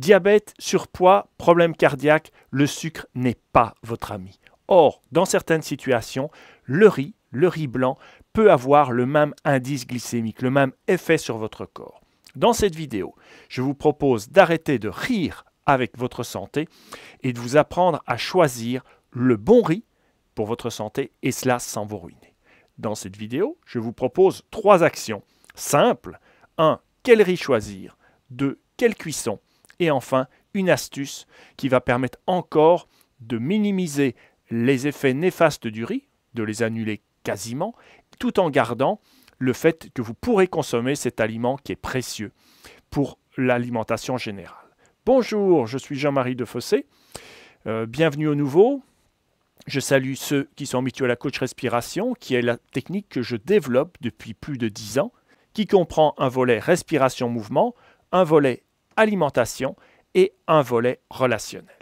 Diabète, surpoids, problème cardiaque, le sucre n'est pas votre ami. Or, dans certaines situations, le riz, le riz blanc, peut avoir le même indice glycémique, le même effet sur votre corps. Dans cette vidéo, je vous propose d'arrêter de rire avec votre santé et de vous apprendre à choisir le bon riz pour votre santé et cela sans vous ruiner. Dans cette vidéo, je vous propose trois actions simples. 1. Quel riz choisir 2. Quelle cuisson et enfin, une astuce qui va permettre encore de minimiser les effets néfastes du riz, de les annuler quasiment, tout en gardant le fait que vous pourrez consommer cet aliment qui est précieux pour l'alimentation générale. Bonjour, je suis Jean-Marie Defossé. Euh, bienvenue au nouveau. Je salue ceux qui sont habitués à la coach respiration, qui est la technique que je développe depuis plus de dix ans, qui comprend un volet respiration-mouvement, un volet alimentation et un volet relationnel.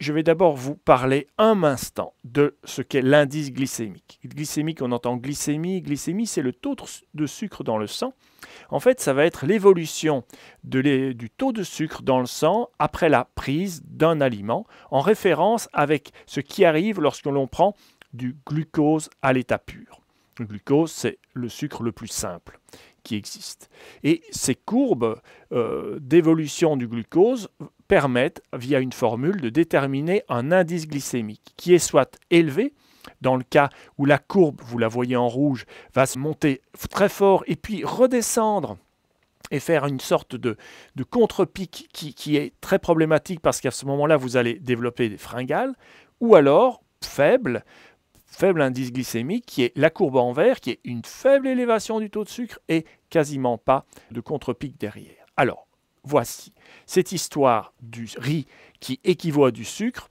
Je vais d'abord vous parler un instant de ce qu'est l'indice glycémique. Glycémique, on entend glycémie. Glycémie, c'est le taux de sucre dans le sang. En fait, ça va être l'évolution du taux de sucre dans le sang après la prise d'un aliment, en référence avec ce qui arrive lorsque l'on prend du glucose à l'état pur. Le glucose, c'est le sucre le plus simple qui existent. Et ces courbes euh, d'évolution du glucose permettent, via une formule, de déterminer un indice glycémique qui est soit élevé, dans le cas où la courbe, vous la voyez en rouge, va se monter très fort et puis redescendre et faire une sorte de, de contre-pic qui est très problématique parce qu'à ce moment-là, vous allez développer des fringales, ou alors faible, faible indice glycémique, qui est la courbe en vert, qui est une faible élévation du taux de sucre et quasiment pas de contre-pic derrière. Alors, voici cette histoire du riz qui équivaut à du sucre.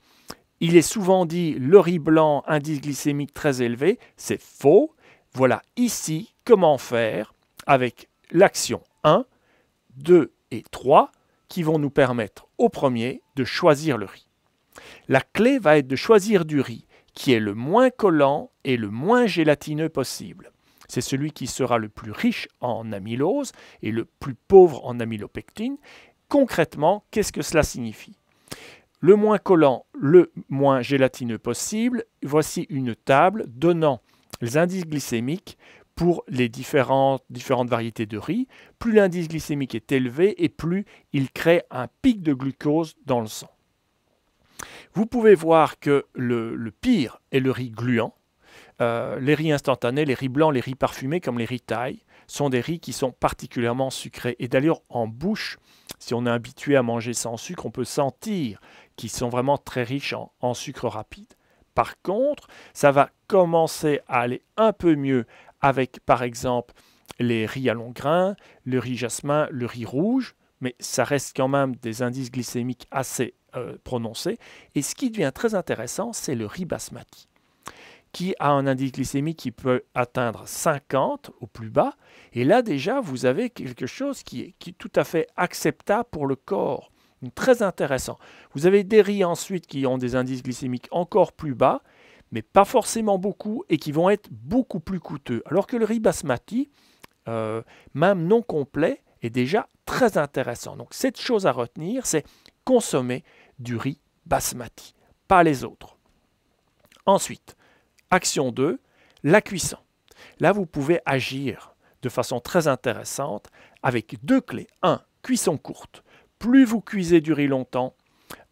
Il est souvent dit le riz blanc, indice glycémique très élevé. C'est faux. Voilà ici comment faire avec l'action 1, 2 et 3 qui vont nous permettre au premier de choisir le riz. La clé va être de choisir du riz qui est le moins collant et le moins gélatineux possible. C'est celui qui sera le plus riche en amylose et le plus pauvre en amylopectine. Concrètement, qu'est-ce que cela signifie Le moins collant, le moins gélatineux possible. Voici une table donnant les indices glycémiques pour les différentes, différentes variétés de riz. Plus l'indice glycémique est élevé et plus il crée un pic de glucose dans le sang. Vous pouvez voir que le, pire est le riz gluant. Euh, les riz instantanés, les riz blancs, les riz parfumés comme les riz thaï sont des riz qui sont particulièrement sucrés. Et d'ailleurs, en bouche, si on est habitué à manger sans sucre, on peut sentir qu'ils sont vraiment très riches en sucre rapide. Par contre, ça va commencer à aller un peu mieux avec, par exemple, les riz à long grain, le riz jasmin, le riz rouge, mais ça reste quand même des indices glycémiques assez euh, prononcés. Et ce qui devient très intéressant, c'est le riz basmati, qui a un indice glycémique qui peut atteindre 50 au plus bas. Et là déjà, vous avez quelque chose qui est, tout à fait acceptable pour le corps. très intéressant. Vous avez des riz ensuite qui ont des indices glycémiques encore plus bas, mais pas forcément beaucoup et qui vont être beaucoup plus coûteux. Alors que le riz basmati, euh, même non complet, déjà très intéressant. Donc, cette chose à retenir, c'est consommer du riz basmati, pas les autres. Ensuite, action 2, la cuisson. Là, vous pouvez agir de façon très intéressante avec deux clés. Un, Cuisson courte. Plus vous cuisez du riz longtemps,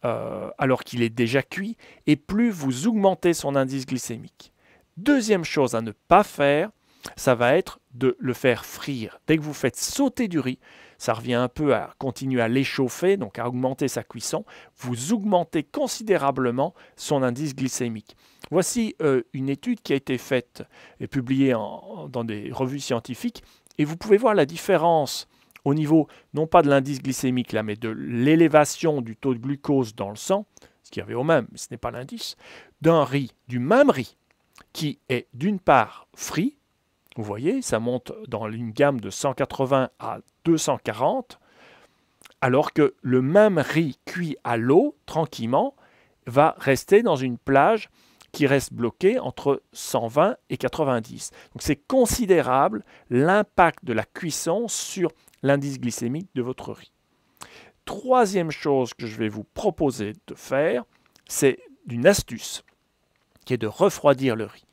euh, alors qu'il est déjà cuit, et plus vous augmentez son indice glycémique. Deuxième chose à ne pas faire, ça va être de le faire frire. Dès que vous faites sauter du riz, ça revient un peu à continuer à l'échauffer, donc à augmenter sa cuisson, vous augmentez considérablement son indice glycémique. Voici euh, une étude qui a été faite et publiée dans des revues scientifiques, et vous pouvez voir la différence au niveau, non pas de l'indice glycémique là, mais de l'élévation du taux de glucose dans le sang, ce qu'il y avait au même, mais ce n'est pas l'indice, d'un riz, du même riz, qui est d'une part frit, vous voyez, ça monte dans une gamme de 180 à 240, alors que le même riz cuit à l'eau, tranquillement, va rester dans une plage qui reste bloquée entre 120 et 90. Donc c'est considérable l'impact de la cuisson sur l'indice glycémique de votre riz. Troisième chose que je vais vous proposer de faire, c'est une astuce qui est de refroidir le riz.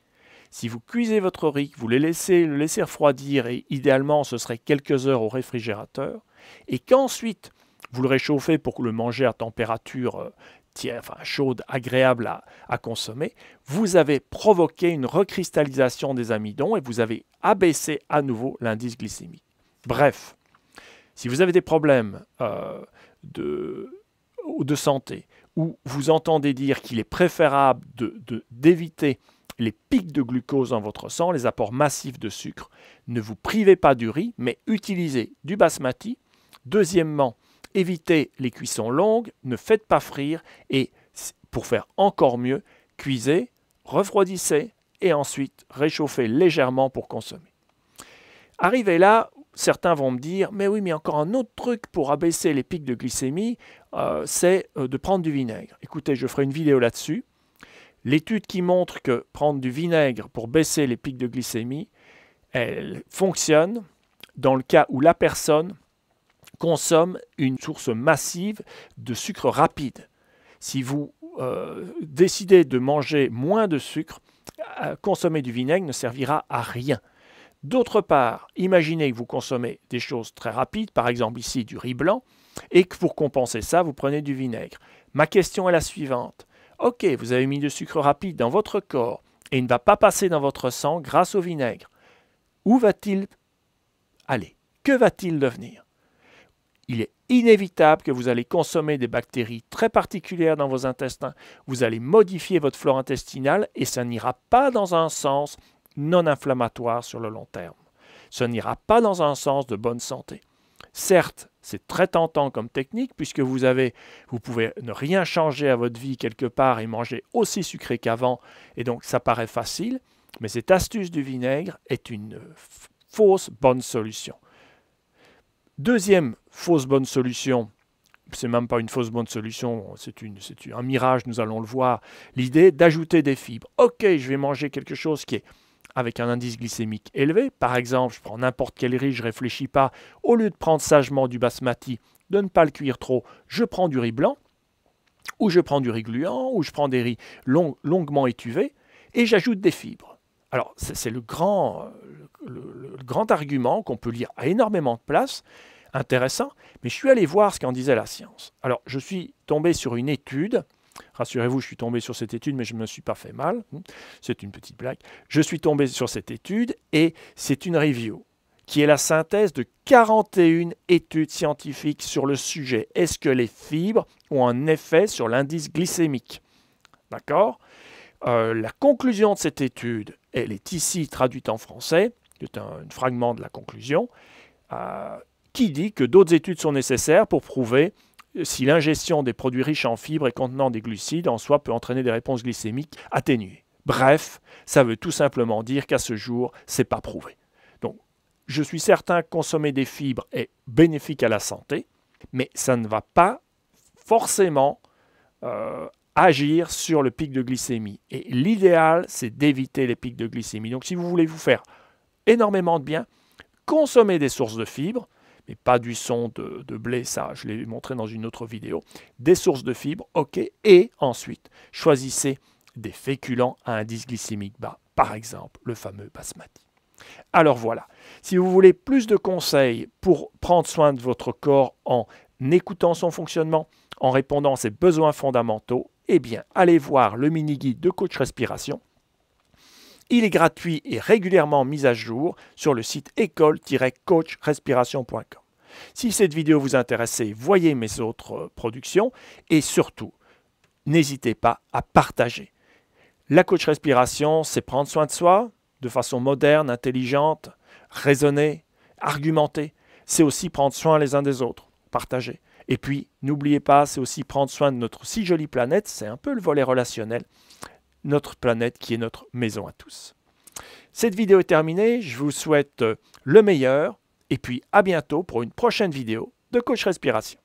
Si vous cuisez votre riz, vous le laissez le laisser refroidir et idéalement ce serait quelques heures au réfrigérateur, et qu'ensuite vous le réchauffez pour le manger à température euh, chaude, agréable à, consommer, vous avez provoqué une recristallisation des amidons et vous avez abaissé à nouveau l'indice glycémique. Bref, si vous avez des problèmes euh, de, santé ou vous entendez dire qu'il est préférable d'éviter de, d'éviter les pics de glucose dans votre sang, les apports massifs de sucre. Ne vous privez pas du riz, mais utilisez du basmati. Deuxièmement, évitez les cuissons longues, ne faites pas frire et pour faire encore mieux, cuisez, refroidissez et ensuite réchauffez légèrement pour consommer. Arrivé là, certains vont me dire, mais oui, mais encore un autre truc pour abaisser les pics de glycémie, euh, c'est euh, de prendre du vinaigre. Écoutez, je ferai une vidéo là-dessus. L'étude qui montre que prendre du vinaigre pour baisser les pics de glycémie, elle fonctionne dans le cas où la personne consomme une source massive de sucre rapide. Si vous euh, décidez de manger moins de sucre, euh, consommer du vinaigre ne servira à rien. D'autre part, imaginez que vous consommez des choses très rapides, par exemple ici du riz blanc, et que pour compenser ça, vous prenez du vinaigre. Ma question est la suivante. Ok, vous avez mis du sucre rapide dans votre corps et il ne va pas passer dans votre sang grâce au vinaigre. Où va-t-il aller Que va-t-il devenir Il est inévitable que vous allez consommer des bactéries très particulières dans vos intestins. Vous allez modifier votre flore intestinale et ça n'ira pas dans un sens non inflammatoire sur le long terme. Ça n'ira pas dans un sens de bonne santé. Certes, c'est très tentant comme technique puisque vous, avez, vous pouvez ne rien changer à votre vie quelque part et manger aussi sucré qu'avant et donc ça paraît facile, mais cette astuce du vinaigre est une fausse bonne solution. Deuxième fausse bonne solution, c'est même pas une fausse bonne solution, c'est un mirage, nous allons le voir, l'idée d'ajouter des fibres. Ok, je vais manger quelque chose qui est avec un indice glycémique élevé. Par exemple, je prends n'importe quel riz, je ne réfléchis pas. Au lieu de prendre sagement du basmati, de ne pas le cuire trop, je prends du riz blanc, ou je prends du riz gluant, ou je prends des riz longuement étuvés, et j'ajoute des fibres. Alors, c'est le grand, le grand argument qu'on peut lire à énormément de places, intéressant, mais je suis allé voir ce qu'en disait la science. Alors, je suis tombé sur une étude Rassurez-vous, je suis tombé sur cette étude, mais je ne me suis pas fait mal. Hmm. C'est une petite blague. Je suis tombé sur cette étude et c'est une review qui est la synthèse de 41 études scientifiques sur le sujet. Est-ce que les fibres ont un effet sur l'indice glycémique D'accord euh, La conclusion de cette étude, elle est ici traduite en français, c'est un, un, fragment de la conclusion, euh, qui dit que d'autres études sont nécessaires pour prouver si l'ingestion des produits riches en fibres et contenant des glucides en soi peut entraîner des réponses glycémiques atténuées. Bref, ça veut tout simplement dire qu'à ce jour, n'est pas prouvé. Donc, je suis certain que consommer des fibres est bénéfique à la santé, mais ça ne va pas forcément euh, agir sur le pic de glycémie. Et l'idéal, c'est d'éviter les pics de glycémie. Donc, si vous voulez vous faire énormément de bien, consommez des sources de fibres, pas du son de, de blé, ça je l'ai montré dans une autre vidéo, des sources de fibres, ok, et ensuite choisissez des féculents à indice glycémique bas, par exemple le fameux basmati. Alors voilà, si vous voulez plus de conseils pour prendre soin de votre corps en écoutant son fonctionnement, en répondant à ses besoins fondamentaux, eh bien allez voir le mini-guide de coach respiration il est gratuit et régulièrement mis à jour sur le site école-coachrespiration.com. Si cette vidéo vous intéresse, voyez mes autres euh, productions et surtout, n'hésitez pas à partager. La coach respiration, c'est prendre soin de soi de façon moderne, intelligente, raisonnée, argumentée. C'est aussi prendre soin les uns des autres, partager. Et puis, n'oubliez pas, c'est aussi prendre soin de notre si jolie planète, c'est un peu le volet relationnel, notre planète qui est notre maison à tous. Cette vidéo est terminée, je vous souhaite euh, le meilleur, et puis à bientôt pour une prochaine vidéo de Coach Respiration.